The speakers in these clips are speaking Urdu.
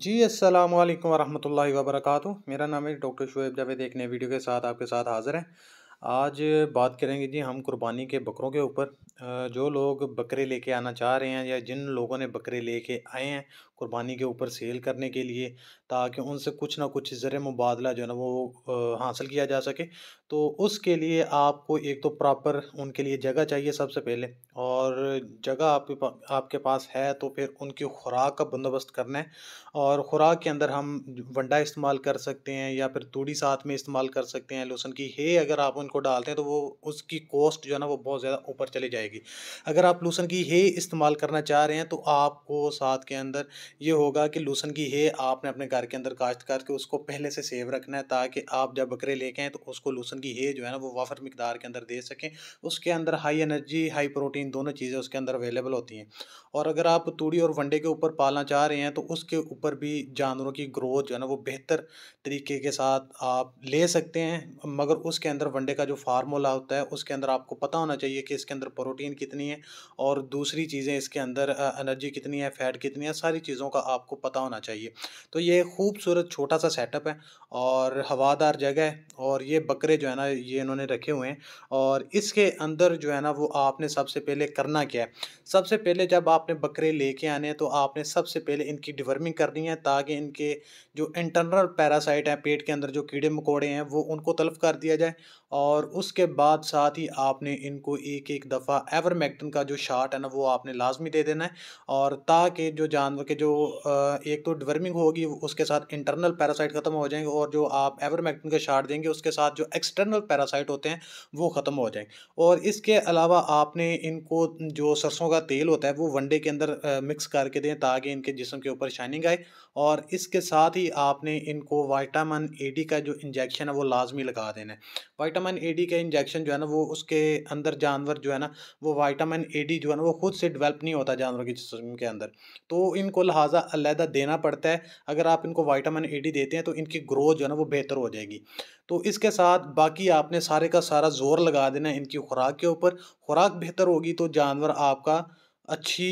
جی السلام علیکم ورحمۃ اللہ وبرکاتہ میرا نام ہے ڈاکٹر شعیب جاوید ایک نئے ویڈیو کے ساتھ آپ کے ساتھ حاضر ہیں آج بات کریں گے جی ہم قربانی کے بکروں کے اوپر جو لوگ بکرے لے کے آنا چاہ رہے ہیں یا جن لوگوں نے بکرے لے کے آئے ہیں قربانی کے اوپر سیل کرنے کے لیے تاکہ ان سے کچھ نہ کچھ زر مبادلہ جو ہے نا وہ حاصل کیا جا سکے تو اس کے لیے آپ کو ایک تو پراپر ان کے لیے جگہ چاہیے سب سے پہلے اور جگہ آپ کے آپ کے پاس ہے تو پھر ان کی خوراک کا بندوبست کرنا ہے اور خوراک کے اندر ہم ونڈا استعمال کر سکتے ہیں یا پھر توڑی ساتھ میں استعمال کر سکتے ہیں لوسن کی ہے اگر آپ ان کو ڈالتے ہیں تو وہ اس کی کوسٹ جو ہے نا وہ بہت زیادہ اوپر چلے جائے جائے گی اگر آپ لوسن کی ہے استعمال کرنا چاہ رہے ہیں تو آپ کو ساتھ کے اندر یہ ہوگا کہ لوسن کی ہے آپ نے اپنے گھر کے اندر کاشت کر کے اس کو پہلے سے سیو رکھنا ہے تاکہ آپ جب بکرے لے کے ہیں تو اس کو لوسن کی ہے جو ہے نا وہ وافر مقدار کے اندر دے سکیں اس کے اندر ہائی انرجی ہائی پروٹین دونوں چیزیں اس کے اندر اویلیبل ہوتی ہیں اور اگر آپ توڑی اور ونڈے کے اوپر پالنا چاہ رہے ہیں تو اس کے اوپر بھی جانوروں کی گروتھ جو ہے نا وہ بہتر طریقے کے ساتھ آپ لے سکتے ہیں مگر اس کے اندر ونڈے کا جو فارمولا ہوتا ہے اس کے اندر آپ کو پتہ ہونا چاہیے کہ اس کے اندر پرو پروٹین کتنی ہے اور دوسری چیزیں اس کے اندر انرجی کتنی ہے فیٹ کتنی ہے ساری چیزوں کا آپ کو پتہ ہونا چاہیے تو یہ خوبصورت چھوٹا سا سیٹ اپ ہے اور ہوادار جگہ ہے اور یہ بکرے جو ہے نا یہ انہوں نے رکھے ہوئے ہیں اور اس کے اندر جو ہے نا وہ آپ نے سب سے پہلے کرنا کیا ہے سب سے پہلے جب آپ نے بکرے لے کے آنے ہیں تو آپ نے سب سے پہلے ان کی ڈیورمنگ کرنی ہے تاکہ ان کے جو انٹرنل پیراسائٹ ہیں پیٹ کے اندر جو کیڑے مکوڑے ہیں وہ ان کو تلف کر دیا جائے اور اس کے بعد ساتھ ہی آپ نے ان کو ایک ایک دفعہ ایور میکٹن کا جو شارٹ ہے نا وہ آپ نے لازمی دے دینا ہے اور تاکہ جو جانور کے جو ایک تو ڈورمنگ ہوگی اس کے ساتھ انٹرنل پیراسائٹ ختم ہو جائیں گے اور جو آپ ایور میکٹن کا شارٹ دیں گے اس کے ساتھ جو ایکسٹرنل پیراسائٹ ہوتے ہیں وہ ختم ہو جائیں اور اس کے علاوہ آپ نے ان کو جو سرسوں کا تیل ہوتا ہے وہ ونڈے کے اندر مکس کر کے دیں تاکہ ان کے جسم کے اوپر شائننگ آئے اور اس کے ساتھ ہی آپ نے ان کو وائٹامن اے ڈی کا جو انجیکشن ہے وہ لازمی لگا دینا ہے وائٹامن اے ڈی کا انجیکشن جو ہے نا وہ اس کے اندر جانور جو ہے نا وہ وائٹامن اے ڈی جو ہے نا وہ خود سے ڈیولپ نہیں ہوتا جانوروں کے جسم کے اندر تو ان کو لہٰذا علیحدہ دینا پڑتا ہے اگر آپ ان کو وائٹامن اے ڈی دیتے ہیں تو ان کی گروتھ جو ہے نا وہ بہتر ہو جائے گی تو اس کے ساتھ باقی آپ نے سارے کا سارا زور لگا دینا ان کی خوراک کے اوپر خوراک بہتر ہوگی تو جانور آپ کا اچھی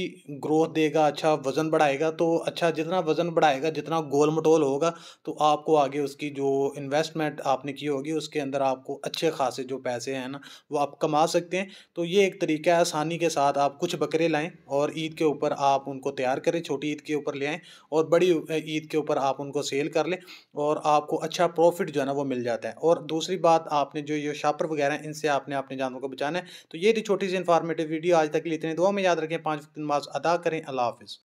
گروتھ دے گا اچھا وزن بڑھائے گا تو اچھا جتنا وزن بڑھائے گا جتنا گول مٹول ہوگا تو آپ کو آگے اس کی جو انویسٹمنٹ آپ نے کی ہوگی اس کے اندر آپ کو اچھے خاصے جو پیسے ہیں نا وہ آپ کما سکتے ہیں تو یہ ایک طریقہ ہے آسانی کے ساتھ آپ کچھ بکرے لائیں اور عید کے اوپر آپ ان کو تیار کریں چھوٹی عید کے اوپر لے آئیں اور بڑی عید کے اوپر آپ ان کو سیل کر لیں اور آپ کو اچھا پروفٹ جو ہے نا وہ مل جاتا ہے اور دوسری بات آپ نے جو یہ شاپر وغیرہ ہیں ان سے آپ نے اپنے جانوروں کو بچانا ہے تو یہ چھوٹی سی انفارمیٹیو ویڈیو آج تک لیتے ہیں دعا میں یاد رکھیں پانچ وقت نماز ادا کریں اللہ حافظ